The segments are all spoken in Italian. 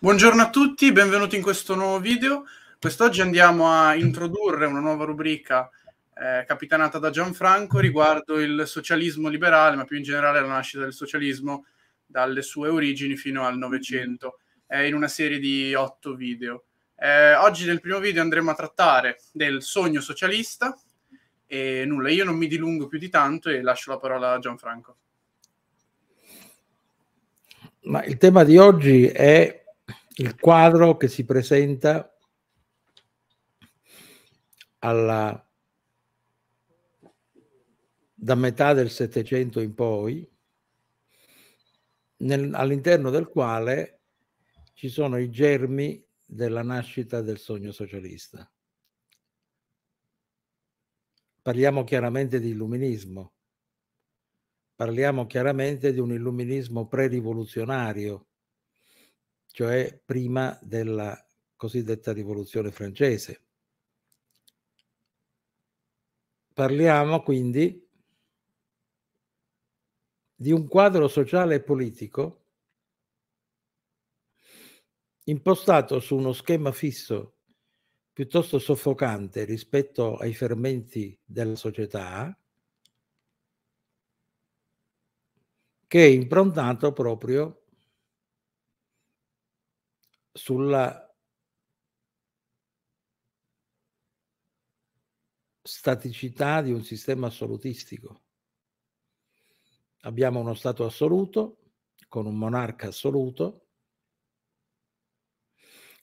Buongiorno a tutti, benvenuti in questo nuovo video. Quest'oggi andiamo a introdurre una nuova rubrica eh, capitanata da Gianfranco riguardo il socialismo liberale, ma più in generale la nascita del socialismo dalle sue origini fino al Novecento, eh, in una serie di otto video. Eh, oggi nel primo video andremo a trattare del sogno socialista e nulla, io non mi dilungo più di tanto e lascio la parola a Gianfranco. Ma il tema di oggi è il quadro che si presenta alla, da metà del Settecento in poi, all'interno del quale ci sono i germi della nascita del sogno socialista. Parliamo chiaramente di illuminismo, parliamo chiaramente di un illuminismo pre-rivoluzionario cioè prima della cosiddetta rivoluzione francese. Parliamo quindi di un quadro sociale e politico impostato su uno schema fisso piuttosto soffocante rispetto ai fermenti della società, che è improntato proprio sulla staticità di un sistema assolutistico. Abbiamo uno Stato assoluto con un monarca assoluto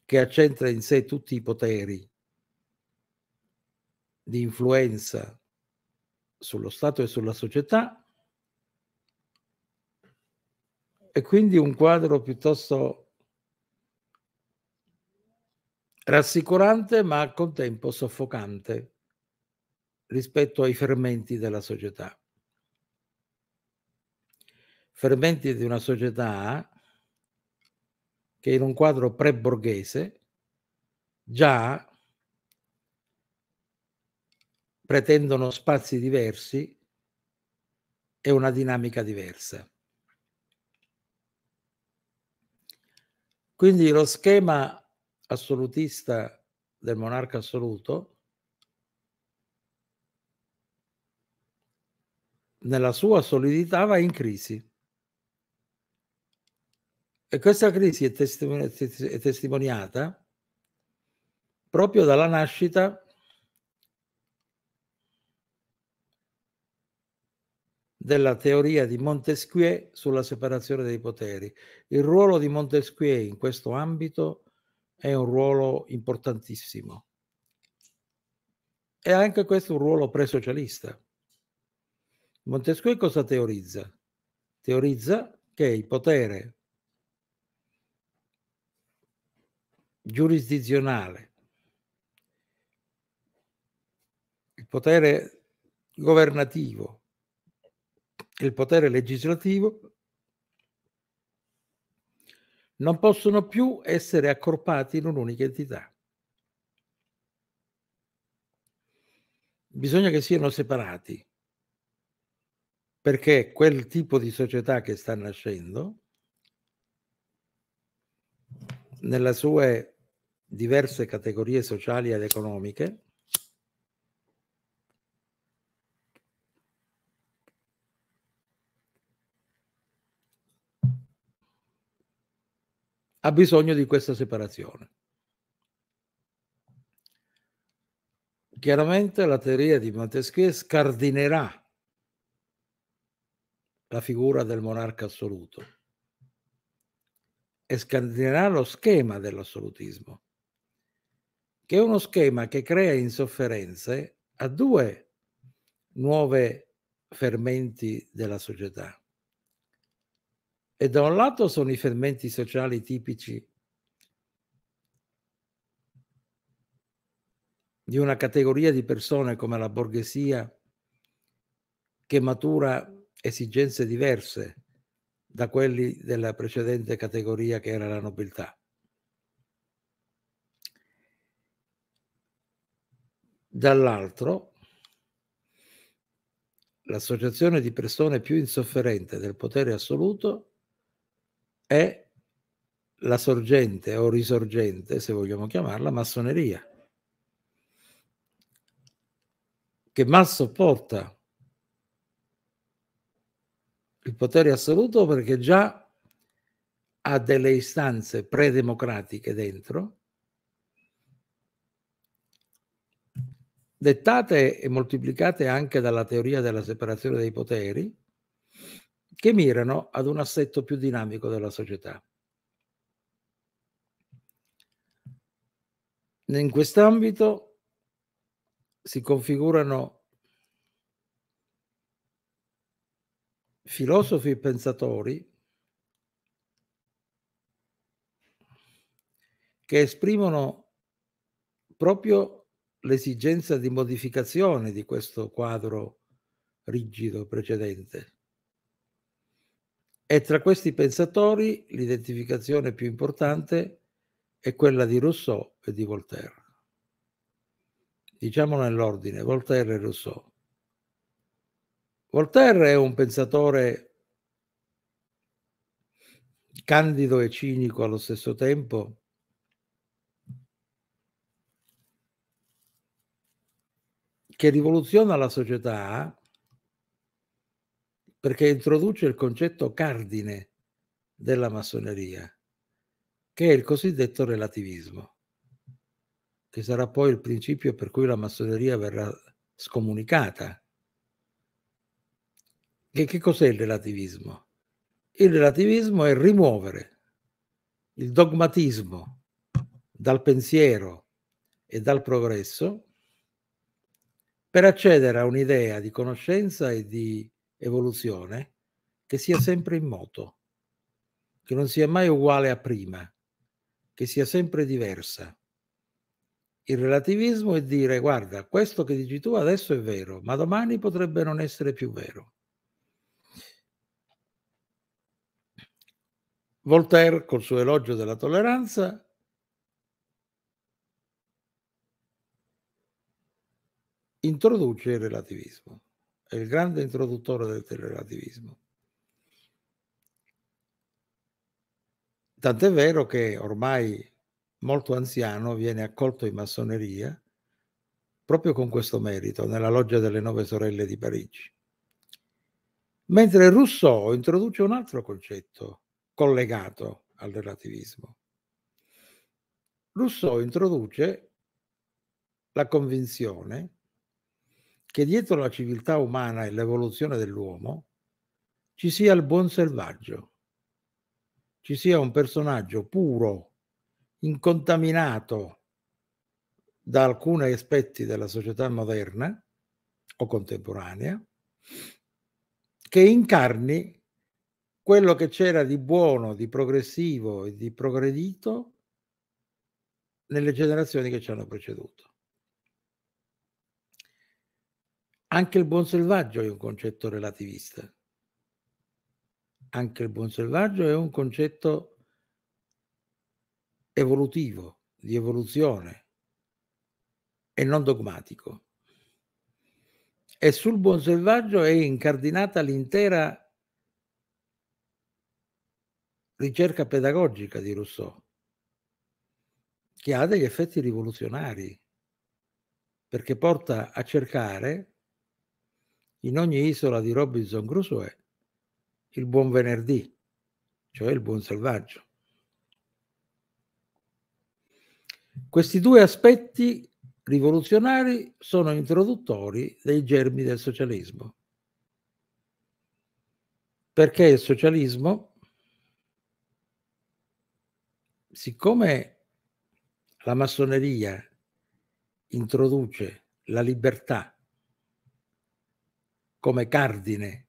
che accentra in sé tutti i poteri di influenza sullo Stato e sulla società e quindi un quadro piuttosto rassicurante ma al contempo soffocante rispetto ai fermenti della società. Fermenti di una società che in un quadro pre-borghese già pretendono spazi diversi e una dinamica diversa. Quindi lo schema assolutista del monarca assoluto, nella sua solidità va in crisi. E questa crisi è, testimoni- è testimoniata proprio dalla nascita della teoria di Montesquieu sulla separazione dei poteri. Il ruolo di Montesquieu in questo ambito è è un ruolo importantissimo. E anche questo è un ruolo pre-socialista. Montesquieu cosa teorizza? Teorizza che il potere giurisdizionale, il potere governativo, il potere legislativo non possono più essere accorpati in un'unica entità. Bisogna che siano separati, perché quel tipo di società che sta nascendo, nelle sue diverse categorie sociali ed economiche, ha bisogno di questa separazione. Chiaramente la teoria di Montesquieu scardinerà la figura del monarca assoluto e scardinerà lo schema dell'assolutismo, che è uno schema che crea insofferenze a due nuove fermenti della società e da un lato sono i fermenti sociali tipici di una categoria di persone come la borghesia che matura esigenze diverse da quelli della precedente categoria che era la nobiltà. Dall'altro, l'associazione di persone più insofferente del potere assoluto è la sorgente o risorgente, se vogliamo chiamarla, massoneria, che mal sopporta il potere assoluto perché già ha delle istanze predemocratiche dentro, dettate e moltiplicate anche dalla teoria della separazione dei poteri, che mirano ad un assetto più dinamico della società. In quest'ambito si configurano filosofi e pensatori che esprimono proprio l'esigenza di modificazione di questo quadro rigido precedente. E tra questi pensatori l'identificazione più importante è quella di Rousseau e di Voltaire. Diciamo nell'ordine, Voltaire e Rousseau. Voltaire è un pensatore candido e cinico allo stesso tempo, che rivoluziona la società perché introduce il concetto cardine della massoneria, che è il cosiddetto relativismo, che sarà poi il principio per cui la massoneria verrà scomunicata. Che, che cos'è il relativismo? Il relativismo è rimuovere il dogmatismo dal pensiero e dal progresso per accedere a un'idea di conoscenza e di evoluzione che sia sempre in moto, che non sia mai uguale a prima, che sia sempre diversa. Il relativismo è dire guarda, questo che dici tu adesso è vero, ma domani potrebbe non essere più vero. Voltaire, col suo elogio della tolleranza, introduce il relativismo è il grande introduttore del telerelativismo. Tant'è vero che ormai molto anziano viene accolto in massoneria proprio con questo merito, nella loggia delle nove sorelle di Parigi. Mentre Rousseau introduce un altro concetto collegato al relativismo. Rousseau introduce la convinzione che dietro la civiltà umana e l'evoluzione dell'uomo ci sia il buon selvaggio, ci sia un personaggio puro, incontaminato da alcuni aspetti della società moderna o contemporanea, che incarni quello che c'era di buono, di progressivo e di progredito nelle generazioni che ci hanno preceduto. Anche il buon selvaggio è un concetto relativista. Anche il buon selvaggio è un concetto evolutivo, di evoluzione e non dogmatico. E sul buon selvaggio è incardinata l'intera ricerca pedagogica di Rousseau, che ha degli effetti rivoluzionari, perché porta a cercare in ogni isola di Robinson Crusoe il buon venerdì, cioè il buon selvaggio. Questi due aspetti rivoluzionari sono introduttori dei germi del socialismo, perché il socialismo, siccome la massoneria introduce la libertà come cardine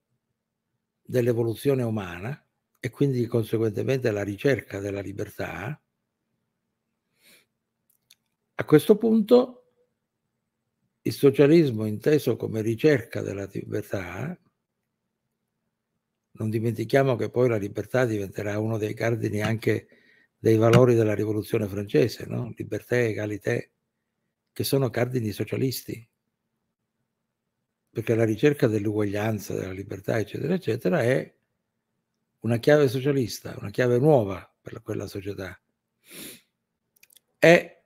dell'evoluzione umana e quindi conseguentemente la ricerca della libertà, a questo punto il socialismo inteso come ricerca della libertà, non dimentichiamo che poi la libertà diventerà uno dei cardini anche dei valori della rivoluzione francese, no? libertà e egalità, che sono cardini socialisti, perché la ricerca dell'uguaglianza, della libertà, eccetera, eccetera, è una chiave socialista, una chiave nuova per quella società. È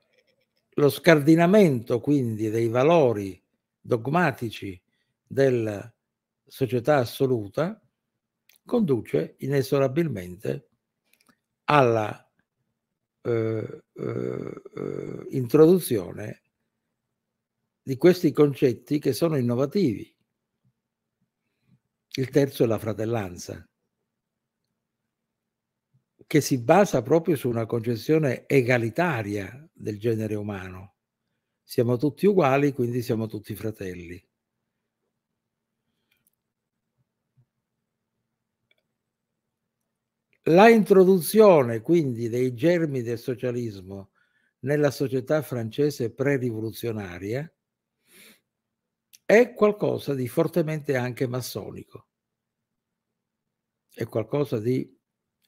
lo scardinamento quindi dei valori dogmatici della società assoluta conduce inesorabilmente alla eh, eh, eh introduzione di questi concetti che sono innovativi. Il terzo è la fratellanza, che si basa proprio su una concezione egalitaria del genere umano. Siamo tutti uguali, quindi siamo tutti fratelli. La introduzione quindi dei germi del socialismo nella società francese pre-rivoluzionaria è qualcosa di fortemente anche massonico, è qualcosa di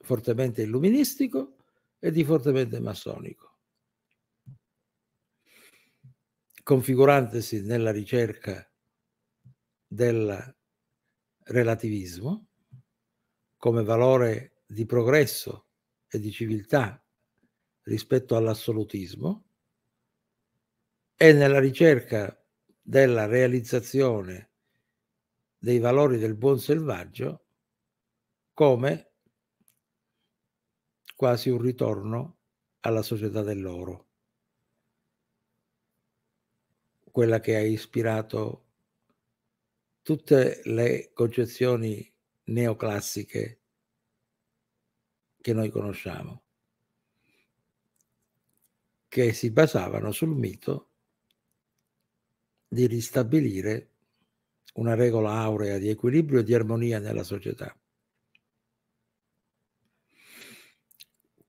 fortemente illuministico e di fortemente massonico, configurandosi nella ricerca del relativismo come valore di progresso e di civiltà rispetto all'assolutismo e nella ricerca della realizzazione dei valori del buon selvaggio come quasi un ritorno alla società dell'oro, quella che ha ispirato tutte le concezioni neoclassiche che noi conosciamo, che si basavano sul mito di ristabilire una regola aurea di equilibrio e di armonia nella società.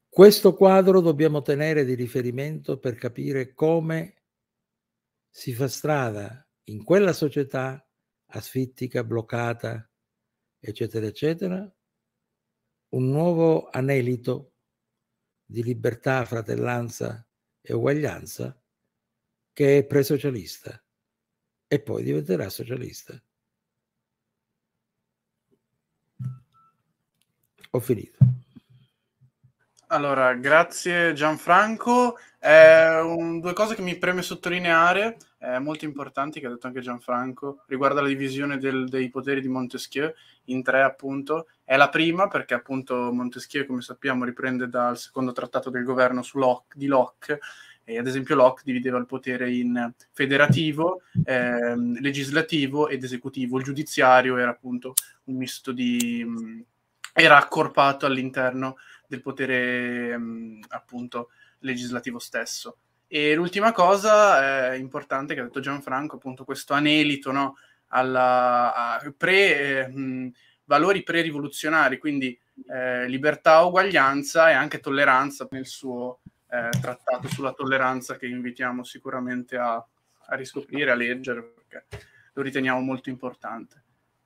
Questo quadro dobbiamo tenere di riferimento per capire come si fa strada in quella società asfittica, bloccata, eccetera, eccetera, un nuovo anelito di libertà, fratellanza e uguaglianza che è presocialista e poi diventerà socialista. Ho finito. Allora, grazie Gianfranco. Eh, un, due cose che mi preme sottolineare, eh, molto importanti, che ha detto anche Gianfranco, riguardo alla divisione del, dei poteri di Montesquieu in tre, appunto. È la prima, perché appunto Montesquieu, come sappiamo, riprende dal secondo trattato del governo Locke, di Locke, eh, ad esempio Locke divideva il potere in federativo, eh, legislativo ed esecutivo. Il giudiziario era appunto un misto di... Mh, mm, era accorpato all'interno del potere mh, mm, appunto legislativo stesso. E l'ultima cosa eh, importante che ha detto Gianfranco, appunto questo anelito no, alla, pre, eh, mh, mm, valori pre-rivoluzionari, quindi eh, libertà, uguaglianza e anche tolleranza nel suo eh, trattato sulla tolleranza che invitiamo sicuramente a, a, riscoprire, a leggere, perché lo riteniamo molto importante.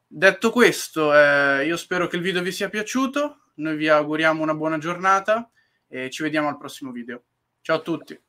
Detto questo, eh, io spero che il video vi sia piaciuto, noi vi auguriamo una buona giornata e ci vediamo al prossimo video. Ciao a tutti!